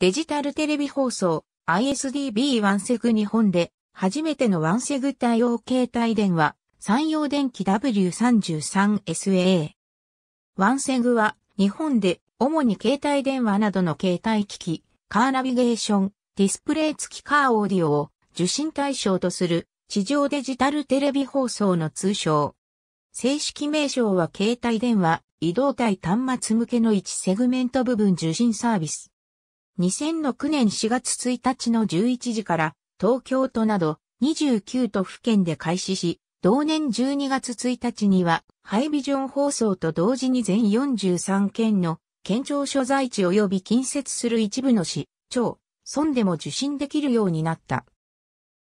デジタルテレビ放送 ISDB ワンセグ日本で初めてのワンセグ対応携帯電話山陽電機 W33SA。ワンセグは日本で主に携帯電話などの携帯機器、カーナビゲーション、ディスプレイ付きカーオーディオを受信対象とする地上デジタルテレビ放送の通称。正式名称は携帯電話、移動体端末向けの1セグメント部分受信サービス。2006年4月1日の11時から東京都など29都府県で開始し、同年12月1日にはハイビジョン放送と同時に全43県の県庁所在地及び近接する一部の市、町、村でも受信できるようになった。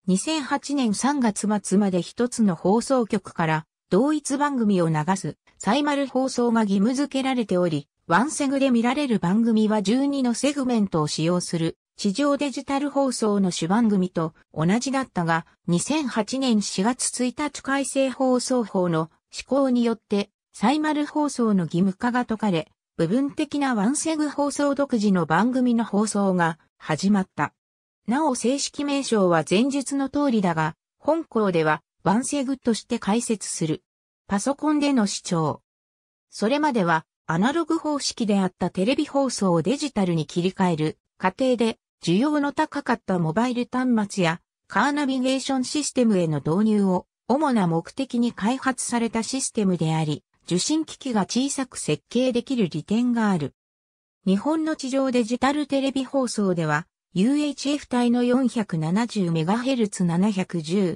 2008年3月末まで一つの放送局から同一番組を流すサイマル放送が義務付けられており、ワンセグで見られる番組は12のセグメントを使用する地上デジタル放送の主番組と同じだったが、2008年4月1日改正放送法の施行によって、サイマル放送の義務化が解かれ、部分的なワンセグ放送独自の番組の放送が始まった。なお正式名称は前述の通りだが、本校ではワンセグとして解説する。パソコンでの視聴。それまではアナログ方式であったテレビ放送をデジタルに切り替える過程で需要の高かったモバイル端末やカーナビゲーションシステムへの導入を主な目的に開発されたシステムであり、受信機器が小さく設計できる利点がある。日本の地上デジタルテレビ放送では、UHF 帯の 470MHz710MHz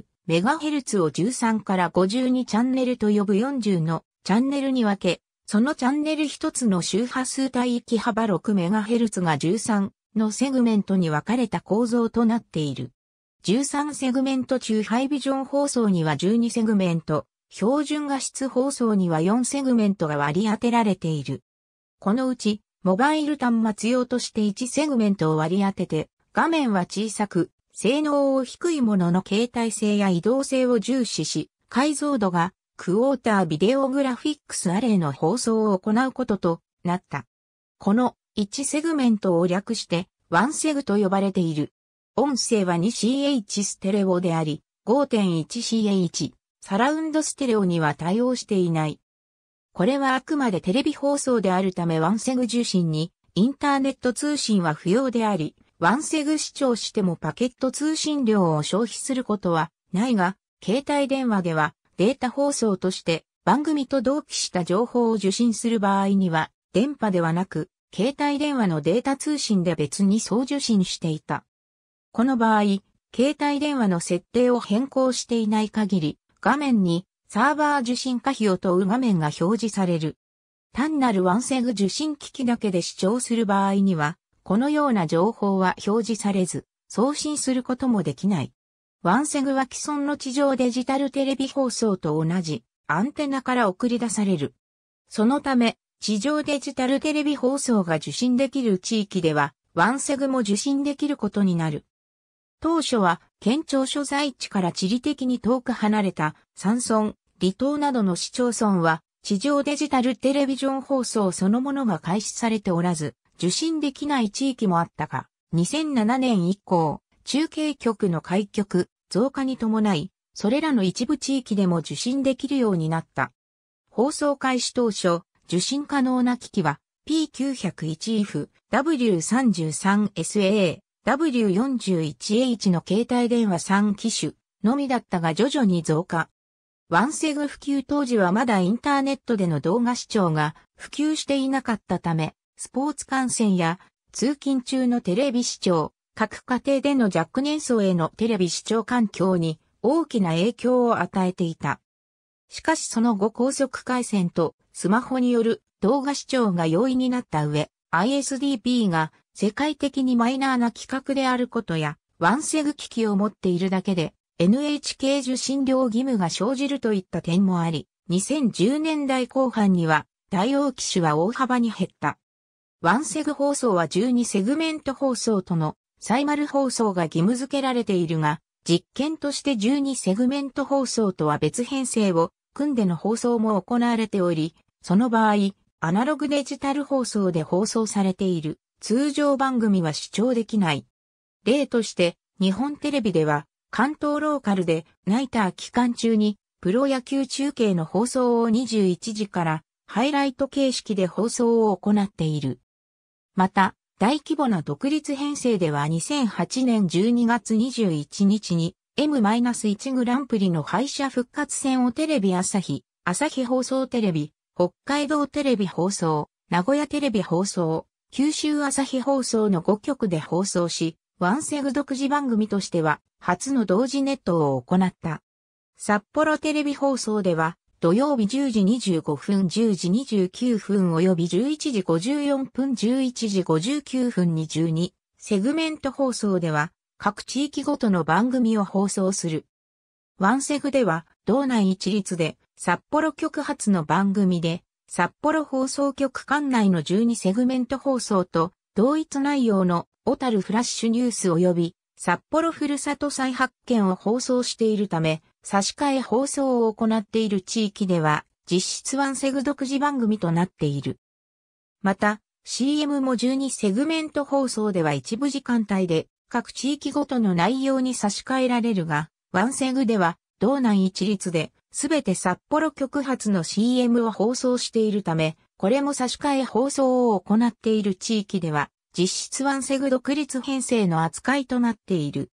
を13から52チャンネルと呼ぶ40のチャンネルに分け、そのチャンネル一つの周波数帯域幅 6MHz が13のセグメントに分かれた構造となっている。13セグメント中ハイビジョン放送には12セグメント、標準画質放送には4セグメントが割り当てられている。このうち、モバイル端末用として1セグメントを割り当てて、画面は小さく、性能を低いものの携帯性や移動性を重視し、解像度がクォータービデオグラフィックスアレイの放送を行うこととなった。この1セグメントを略してワンセグと呼ばれている。音声は 2CH ステレオであり、5.1CH サラウンドステレオには対応していない。これはあくまでテレビ放送であるためワンセグ受信にインターネット通信は不要であり、ワンセグ視聴してもパケット通信量を消費することはないが、携帯電話ではデータ放送として番組と同期した情報を受信する場合には、電波ではなく、携帯電話のデータ通信で別に送受信していた。この場合、携帯電話の設定を変更していない限り、画面にサーバー受信可否を問う画面が表示される。単なるワンセグ受信機器だけで視聴する場合には、このような情報は表示されず、送信することもできない。ワンセグは既存の地上デジタルテレビ放送と同じアンテナから送り出される。そのため、地上デジタルテレビ放送が受信できる地域では、ワンセグも受信できることになる。当初は、県庁所在地から地理的に遠く離れた山村、離島などの市町村は、地上デジタルテレビジョン放送そのものが開始されておらず、受信できない地域もあったが、2007年以降、中継局の開局、増加に伴い、それらの一部地域でも受信できるようになった。放送開始当初、受信可能な機器は P901F、W33SA、W41H の携帯電話3機種のみだったが徐々に増加。ワンセグ普及当時はまだインターネットでの動画視聴が普及していなかったため、スポーツ観戦や通勤中のテレビ視聴、各家庭での若年層へのテレビ視聴環境に大きな影響を与えていた。しかしその後高速回線とスマホによる動画視聴が容易になった上、ISDB が世界的にマイナーな企画であることや、ワンセグ機器を持っているだけで NHK 受信料義務が生じるといった点もあり、2010年代後半には対応機種は大幅に減った。ワンセグ放送は12セグメント放送とのサイマル放送が義務付けられているが、実験として12セグメント放送とは別編成を組んでの放送も行われており、その場合、アナログデジタル放送で放送されている通常番組は視聴できない。例として、日本テレビでは、関東ローカルでナイター期間中にプロ野球中継の放送を21時からハイライト形式で放送を行っている。また、大規模な独立編成では2008年12月21日に M-1 グランプリの敗者復活戦をテレビ朝日、朝日放送テレビ、北海道テレビ放送、名古屋テレビ放送、九州朝日放送の5局で放送し、ワンセグ独自番組としては初の同時ネットを行った。札幌テレビ放送では土曜日10時25分、10時29分及び11時54分、11時59分に12セグメント放送では各地域ごとの番組を放送する。ワンセグでは道内一律で札幌局発の番組で札幌放送局管内の12セグメント放送と同一内容の小樽フラッシュニュース及び札幌ふるさと再発見を放送しているため、差し替え放送を行っている地域では、実質ワンセグ独自番組となっている。また、CM も12セグメント放送では一部時間帯で、各地域ごとの内容に差し替えられるが、ワンセグでは、道内一律で、すべて札幌局発の CM を放送しているため、これも差し替え放送を行っている地域では、実質ワンセグ独立編成の扱いとなっている。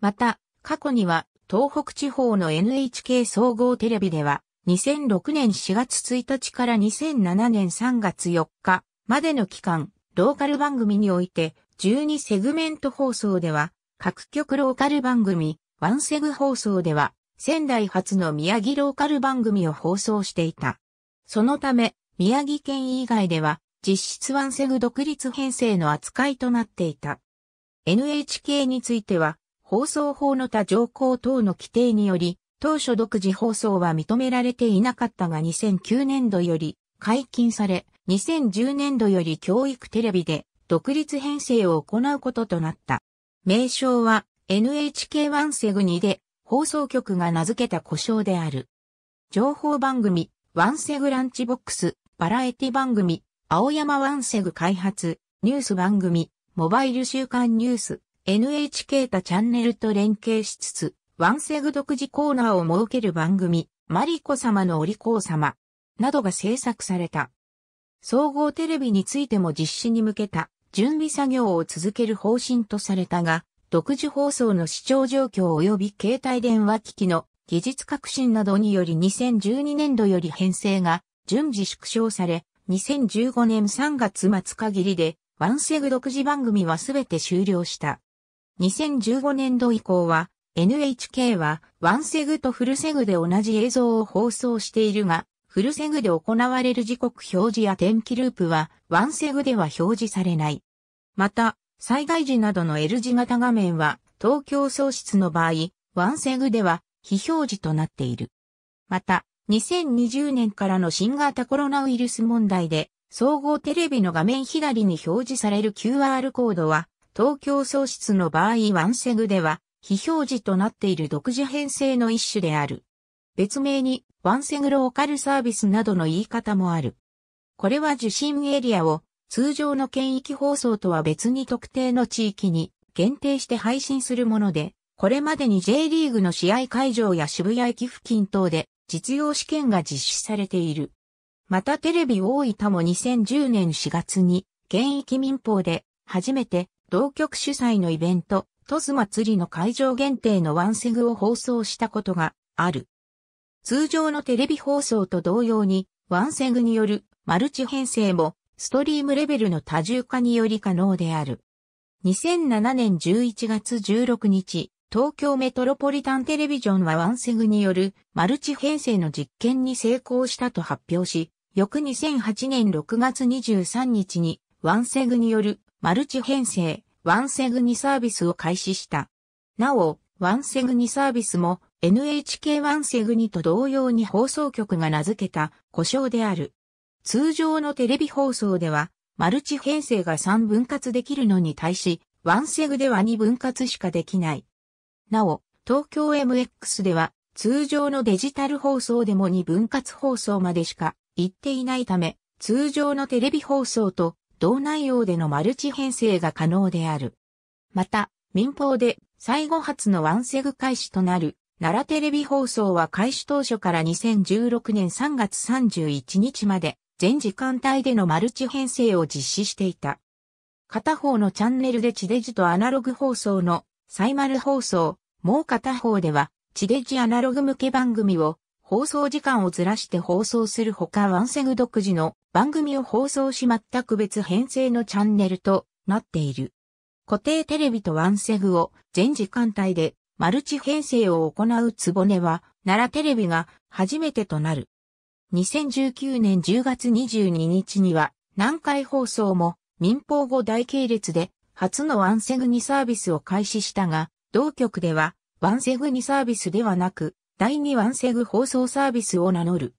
また、過去には東北地方の NHK 総合テレビでは、2006年4月1日から2007年3月4日までの期間、ローカル番組において、12セグメント放送では、各局ローカル番組、ワンセグ放送では、仙台発の宮城ローカル番組を放送していた。そのため、宮城県以外では、実質ワンセグ独立編成の扱いとなっていた。NHK については、放送法の他条項等の規定により、当初独自放送は認められていなかったが2009年度より解禁され、2010年度より教育テレビで独立編成を行うこととなった。名称は NHK1 セグ2で放送局が名付けた故障である。情報番組、ワンセグランチボックス、バラエティ番組、青山ワンセグ開発、ニュース番組、モバイル週刊ニュース、NHK たチャンネルと連携しつつ、ワンセグ独自コーナーを設ける番組、マリコ様のお利口様、などが制作された。総合テレビについても実施に向けた準備作業を続ける方針とされたが、独自放送の視聴状況及び携帯電話機器の技術革新などにより2012年度より編成が順次縮小され、2015年3月末限りで、ワンセグ独自番組はすべて終了した。2015年度以降は、NHK は、ワンセグとフルセグで同じ映像を放送しているが、フルセグで行われる時刻表示や天気ループは、ワンセグでは表示されない。また、災害時などの L 字型画面は、東京喪失の場合、ワンセグでは、非表示となっている。また、2020年からの新型コロナウイルス問題で、総合テレビの画面左に表示される QR コードは、東京喪失の場合ワンセグでは、非表示となっている独自編成の一種である。別名に、ワンセグローカルサービスなどの言い方もある。これは受信エリアを通常の県域放送とは別に特定の地域に限定して配信するもので、これまでに J リーグの試合会場や渋谷駅付近等で実用試験が実施されている。またテレビ大分も2010年4月に県域民放で初めて同局主催のイベント、トス祭りの会場限定のワンセグを放送したことがある。通常のテレビ放送と同様に、ワンセグによるマルチ編成もストリームレベルの多重化により可能である。2007年11月16日、東京メトロポリタンテレビジョンはワンセグによるマルチ編成の実験に成功したと発表し、翌2008年6月23日にワンセグによるマルチ編成、ワンセグ2サービスを開始した。なお、ワンセグ2サービスも NHK ワンセグ2と同様に放送局が名付けた故障である。通常のテレビ放送では、マルチ編成が3分割できるのに対し、ワンセグでは2分割しかできない。なお、東京 MX では、通常のデジタル放送でも2分割放送までしか行っていないため、通常のテレビ放送と同内容でのマルチ編成が可能である。また、民放で最後発のワンセグ開始となる、奈良テレビ放送は開始当初から2016年3月31日まで、全時間帯でのマルチ編成を実施していた。片方のチャンネルで地デジとアナログ放送のサイマル放送、もう片方では地デジアナログ向け番組を放送時間をずらして放送するほかワンセグ独自の番組を放送し全く別編成のチャンネルとなっている。固定テレビとワンセグを全時間帯でマルチ編成を行うつぼねは奈良テレビが初めてとなる。2019年10月22日には南海放送も民放後大系列で初のワンセグにサービスを開始したが、同局ではワンセグにサービスではなく第2ワンセグ放送サービスを名乗る。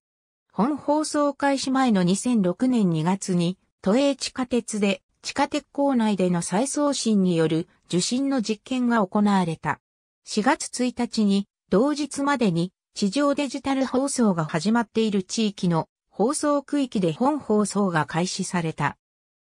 本放送開始前の2006年2月に、都営地下鉄で、地下鉄構内での再送信による受信の実験が行われた。4月1日に、同日までに、地上デジタル放送が始まっている地域の放送区域で本放送が開始された。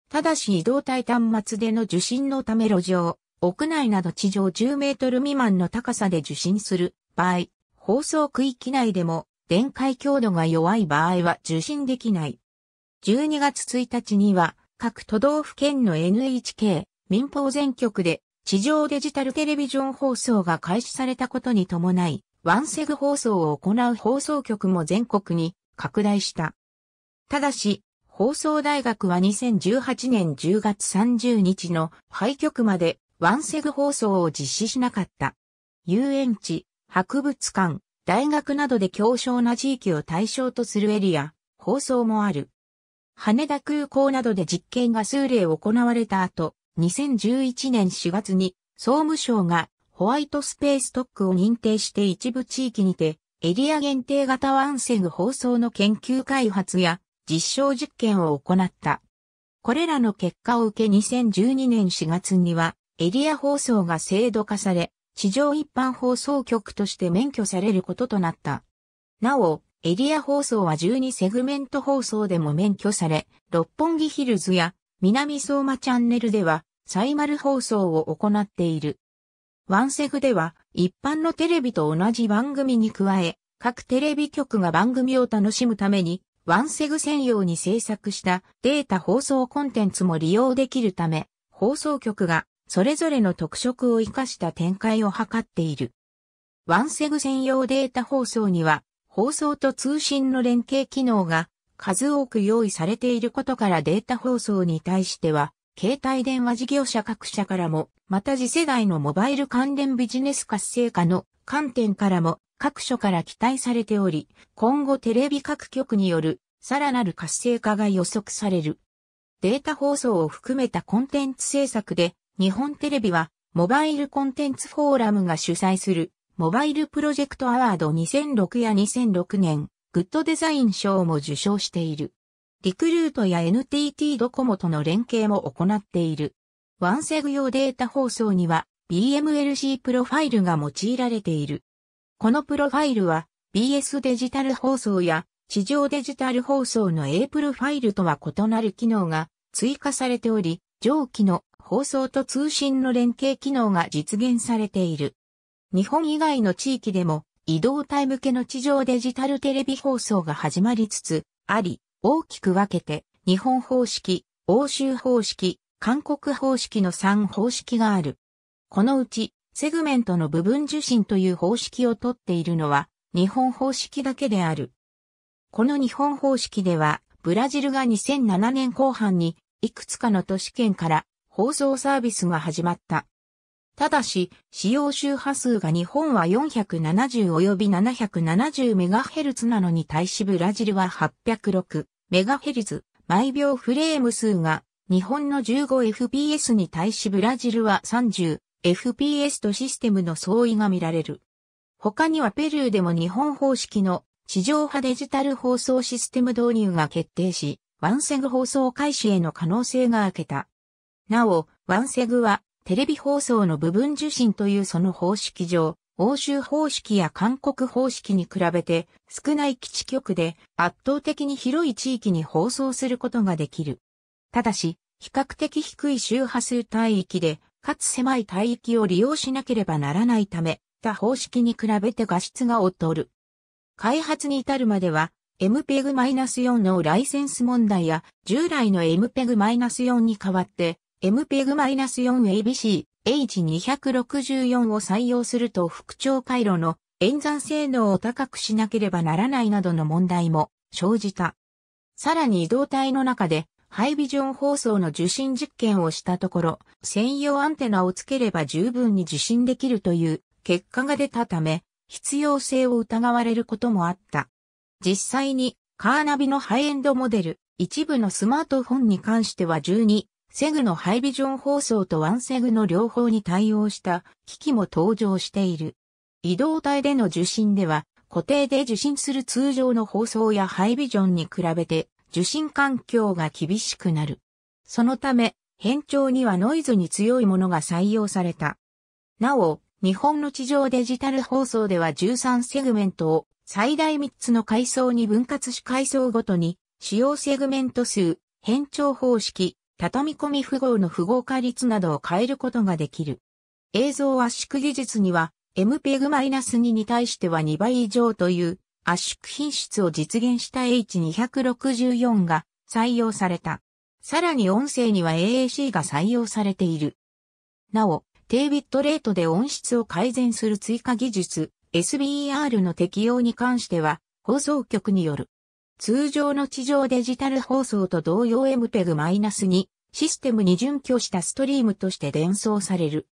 ただし移動体端末での受信のため路上、屋内など地上10メートル未満の高さで受信する場合、放送区域内でも電解強度が弱い場合は受信できない。12月1日には各都道府県の NHK 民放全局で地上デジタルテレビジョン放送が開始されたことに伴い、ワンセグ放送を行う放送局も全国に拡大した。ただし、放送大学は2018年10月30日の廃局までワンセグ放送を実施しなかった。遊園地、博物館、大学などで強小な地域を対象とするエリア、放送もある。羽田空港などで実験が数例行われた後、2011年4月に総務省がホワイトスペース特区を認定して一部地域にてエリア限定型ワンセグ放送の研究開発や実証実験を行った。これらの結果を受け2012年4月にはエリア放送が制度化され、地上一般放送局として免許されることとなった。なお、エリア放送は12セグメント放送でも免許され、六本木ヒルズや南相馬チャンネルではサイマル放送を行っている。ワンセグでは一般のテレビと同じ番組に加え、各テレビ局が番組を楽しむために、ワンセグ専用に制作したデータ放送コンテンツも利用できるため、放送局がそれぞれの特色を生かした展開を図っている。ワンセグ専用データ放送には、放送と通信の連携機能が数多く用意されていることからデータ放送に対しては、携帯電話事業者各社からも、また次世代のモバイル関連ビジネス活性化の観点からも各所から期待されており、今後テレビ各局によるさらなる活性化が予測される。データ放送を含めたコンテンツ制作で日本テレビは、モバイルコンテンツフォーラムが主催する、モバイルプロジェクトアワード2006や2006年、グッドデザイン賞も受賞している。リクルートや NTT ドコモとの連携も行っている。ワンセグ用データ放送には BMLC プロファイルが用いられている。このプロファイルは BS デジタル放送や地上デジタル放送の A プロファイルとは異なる機能が追加されており、上記の放送と通信の連携機能が実現されている。日本以外の地域でも移動体向けの地上デジタルテレビ放送が始まりつつあり、大きく分けて日本方式、欧州方式、韓国方式の3方式がある。このうち、セグメントの部分受信という方式をとっているのは、日本方式だけである。この日本方式では、ブラジルが2007年後半に、いくつかの都市圏から放送サービスが始まった。ただし、使用周波数が日本は470及び 770MHz なのに対しブラジルは 806MHz 毎秒フレーム数が日本の 15fps に対しブラジルは 30fps とシステムの相違が見られる。他にはペルーでも日本方式の地上波デジタル放送システム導入が決定し、ワンセグ放送開始への可能性が明けた。なお、ワンセグは、テレビ放送の部分受信というその方式上、欧州方式や韓国方式に比べて少ない基地局で圧倒的に広い地域に放送することができる。ただし、比較的低い周波数帯域で、かつ狭い帯域を利用しなければならないため、他方式に比べて画質が劣る。開発に至るまでは、MPEG-4 のライセンス問題や従来の MPEG-4 に代わって MPEG-4ABC H264 を採用すると副長回路の演算性能を高くしなければならないなどの問題も生じた。さらに移動体の中でハイビジョン放送の受信実験をしたところ、専用アンテナをつければ十分に受信できるという結果が出たため、必要性を疑われることもあった。実際にカーナビのハイエンドモデル、一部のスマートフォンに関しては12セグのハイビジョン放送とワンセグの両方に対応した機器も登場している。移動体での受信では、固定で受信する通常の放送やハイビジョンに比べて受信環境が厳しくなる。そのため、変調にはノイズに強いものが採用された。なお、日本の地上デジタル放送では13セグメントを最大3つの階層に分割し階層ごとに使用セグメント数、変調方式、畳み込み符号の符号化率などを変えることができる。映像圧縮技術には MPEG-2 に対しては2倍以上という圧縮品質を実現した H264 が採用された。さらに音声には AAC が採用されている。なお、低ビットレートで音質を改善する追加技術 SBER の適用に関しては放送局による通常の地上デジタル放送と同様 MPEG-2 システムに準拠したストリームとして伝送される。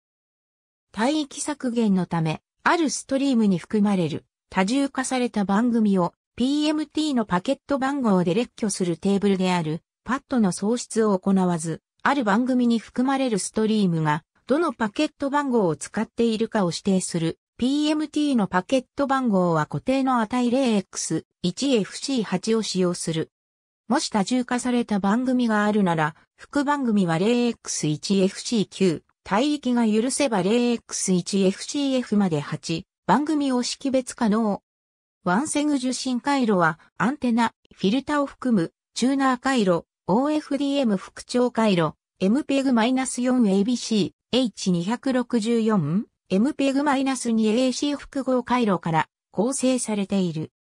帯域削減のため、あるストリームに含まれる多重化された番組を PMT のパケット番号で列挙するテーブルであるパッドの創出を行わず、ある番組に含まれるストリームがどのパケット番号を使っているかを指定する PMT のパケット番号は固定の値 0x1FC8 を使用する。もし多重化された番組があるなら、副番組は 0x1FC9、帯域が許せば 0x1FCF まで8、番組を識別可能。ワンセグ受信回路は、アンテナ、フィルタを含む、チューナー回路、OFDM 副長回路、MPEG-4ABC、H264、MPEG-2AC 複合回路から構成されている。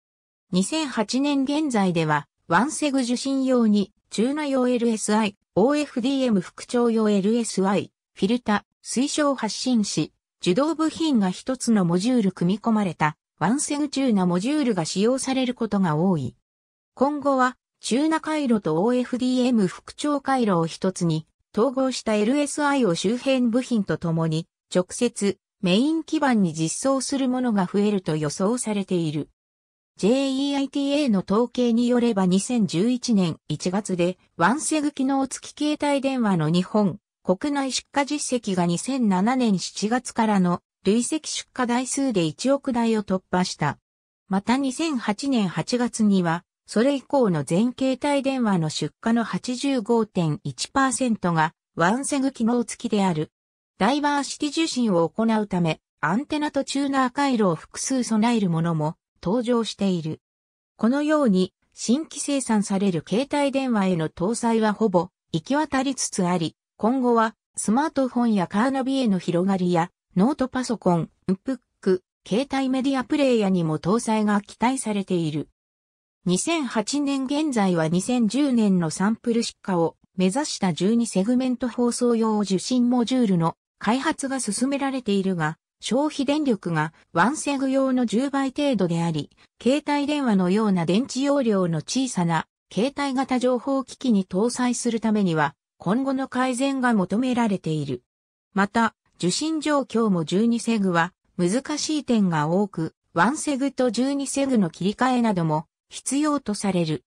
2008年現在では、ワンセグ受信用に、中ナ用 LSI、OFDM 副長用 LSI、フィルタ、推奨発信し、受動部品が一つのモジュール組み込まれた、ワンセグ中ナモジュールが使用されることが多い。今後は、中ナ回路と OFDM 副長回路を一つに、統合した LSI を周辺部品とともに、直接メイン基盤に実装するものが増えると予想されている。JEITA の統計によれば2011年1月でワンセグ機能付き携帯電話の日本国内出荷実績が2007年7月からの累積出荷台数で1億台を突破した。また2008年8月にはそれ以降の全携帯電話の出荷の85.1%がワンセグ機能付きである。ダイバーシティ受信を行うため、アンテナとチューナー回路を複数備えるものも登場している。このように、新規生産される携帯電話への搭載はほぼ行き渡りつつあり、今後はスマートフォンやカーナビへの広がりや、ノートパソコン、ウップック、携帯メディアプレイヤーにも搭載が期待されている。2008年現在は2010年のサンプル出荷を目指した12セグメント放送用受信モジュールの開発が進められているが、消費電力がワンセグ用の10倍程度であり、携帯電話のような電池容量の小さな携帯型情報機器に搭載するためには、今後の改善が求められている。また、受信状況も12セグは難しい点が多く、ワンセグと12セグの切り替えなども必要とされる。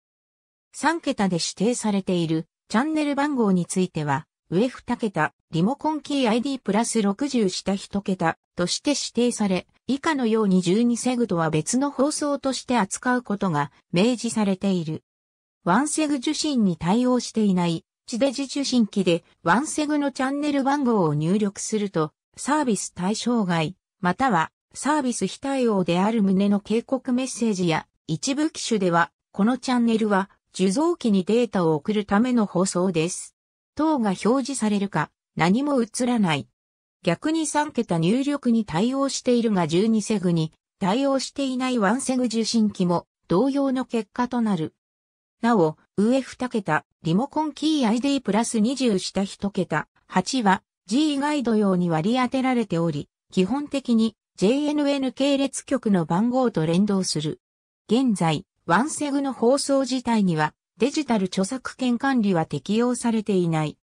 3桁で指定されているチャンネル番号については、上2桁、リモコンキー ID プラス60下1桁として指定され、以下のように12セグとは別の放送として扱うことが明示されている。ワンセグ受信に対応していない、地デジ受信機でワンセグのチャンネル番号を入力すると、サービス対象外、またはサービス非対応である旨の警告メッセージや、一部機種では、このチャンネルは受像機にデータを送るための放送です。等が表示されるか、何も映らない。逆に3桁入力に対応しているが12セグに対応していない1セグ受信機も同様の結果となる。なお、上2桁、リモコンキー ID プラス20下1桁、8は G ガイド用に割り当てられており、基本的に JNN 系列局の番号と連動する。現在、ワンセグの放送自体にはデジタル著作権管理は適用されていない。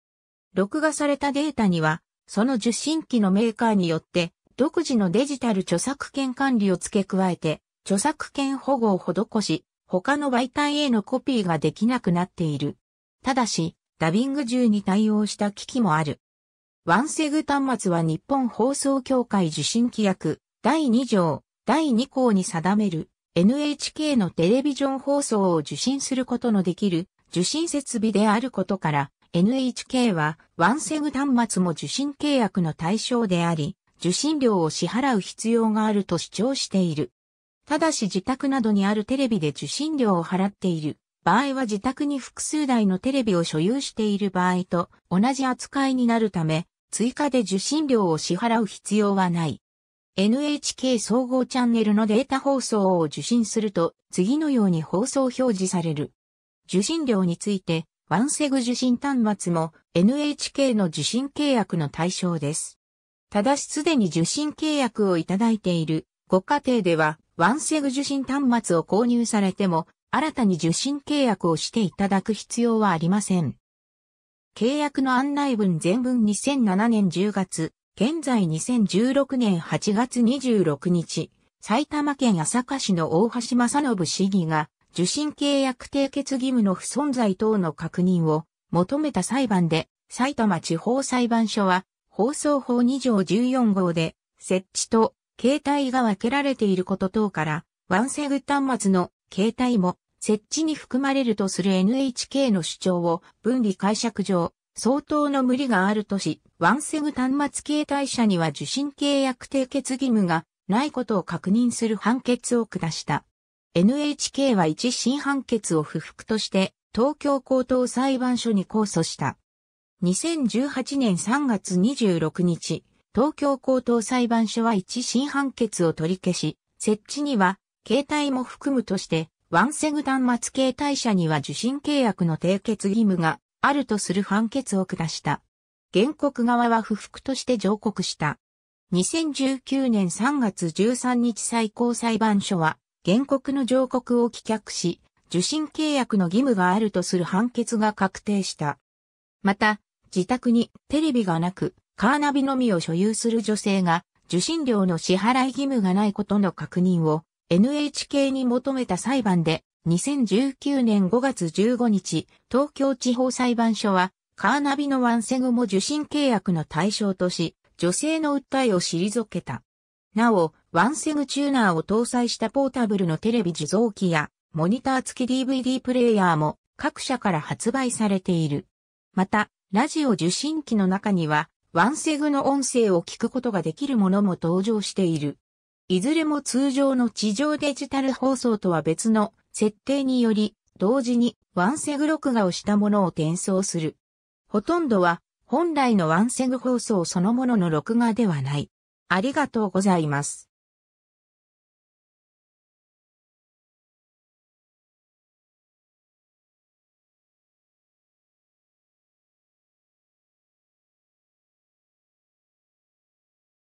録画されたデータには、その受信機のメーカーによって、独自のデジタル著作権管理を付け加えて、著作権保護を施し、他の媒体へのコピーができなくなっている。ただし、ダビング銃に対応した機器もある。ワンセグ端末は日本放送協会受信規約第2条第2項に定める NHK のテレビジョン放送を受信することのできる受信設備であることから、NHK はワンセグ端末も受信契約の対象であり、受信料を支払う必要があると主張している。ただし自宅などにあるテレビで受信料を払っている場合は自宅に複数台のテレビを所有している場合と同じ扱いになるため、追加で受信料を支払う必要はない。NHK 総合チャンネルのデータ放送を受信すると、次のように放送表示される。受信料について、ワンセグ受信端末も NHK の受信契約の対象です。ただしすでに受信契約をいただいているご家庭では、ワンセグ受信端末を購入されても、新たに受信契約をしていただく必要はありません。契約の案内文全文2007年10月、現在2016年8月26日、埼玉県朝霞市の大橋正信市議が、受信契約締結義務の不存在等の確認を求めた裁判で、埼玉地方裁判所は、放送法2条14号で、設置と携帯が分けられていること等から、ワンセグ端末の携帯も設置に含まれるとする NHK の主張を分離解釈上、相当の無理があるとし、ワンセグ端末携帯者には受信契約締結義務がないことを確認する判決を下した。NHK は一審判決を不服として東京高等裁判所に控訴した。2018年3月26日、東京高等裁判所は一審判決を取り消し、設置には携帯も含むとして、ワンセグ端末携帯者には受信契約の締結義務があるとする判決を下した。原告側は不服として上告した。2019年3月13日最高裁判所は、原告の上告を棄却し、受信契約の義務があるとする判決が確定した。また、自宅にテレビがなく、カーナビのみを所有する女性が、受信料の支払い義務がないことの確認を NHK に求めた裁判で、2019年5月15日、東京地方裁判所は、カーナビのワンセグも受信契約の対象とし、女性の訴えを退けた。なお、ワンセグチューナーを搭載したポータブルのテレビ受像機や、モニター付き DVD プレイヤーも各社から発売されている。また、ラジオ受信機の中には、ワンセグの音声を聞くことができるものも登場している。いずれも通常の地上デジタル放送とは別の設定により、同時にワンセグ録画をしたものを転送する。ほとんどは本来のワンセグ放送そのものの録画ではない。ありがとうございます。